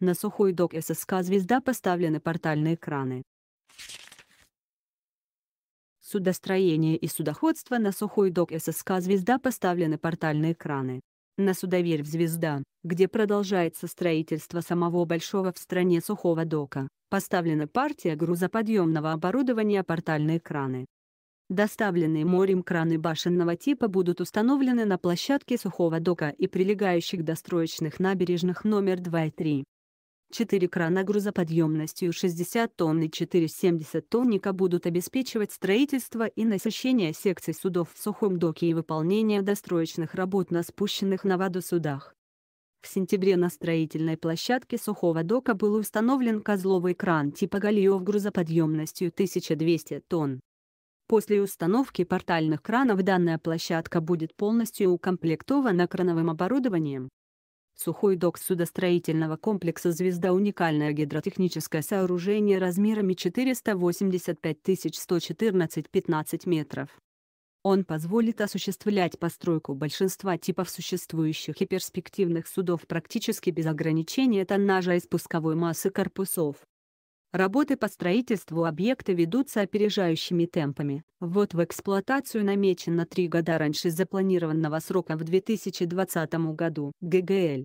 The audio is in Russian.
На сухой док ССК «Звезда» поставлены портальные краны. Судостроение и судоходство на сухой док ССК «Звезда» поставлены портальные краны. На судоверь «Звезда», где продолжается строительство самого большого в стране сухого дока, поставлена партия грузоподъемного оборудования портальные краны. Доставленные морем краны башенного типа будут установлены на площадке сухого дока и прилегающих достроечных набережных номер 2 и 3. Четыре крана грузоподъемностью 60 тонн и 4,70 тонника будут обеспечивать строительство и насыщение секций судов в сухом доке и выполнение достроечных работ на спущенных на воду судах. В сентябре на строительной площадке сухого дока был установлен козловый кран типа «Галиев» грузоподъемностью 1200 тонн. После установки портальных кранов данная площадка будет полностью укомплектована крановым оборудованием. Сухой док судостроительного комплекса «Звезда» — уникальное гидротехническое сооружение размерами 485 114-15 метров. Он позволит осуществлять постройку большинства типов существующих и перспективных судов практически без ограничения тоннажа и спусковой массы корпусов. Работы по строительству объекта ведутся опережающими темпами. Вот в эксплуатацию намечен на три года раньше запланированного срока в 2020 году. ГГЛ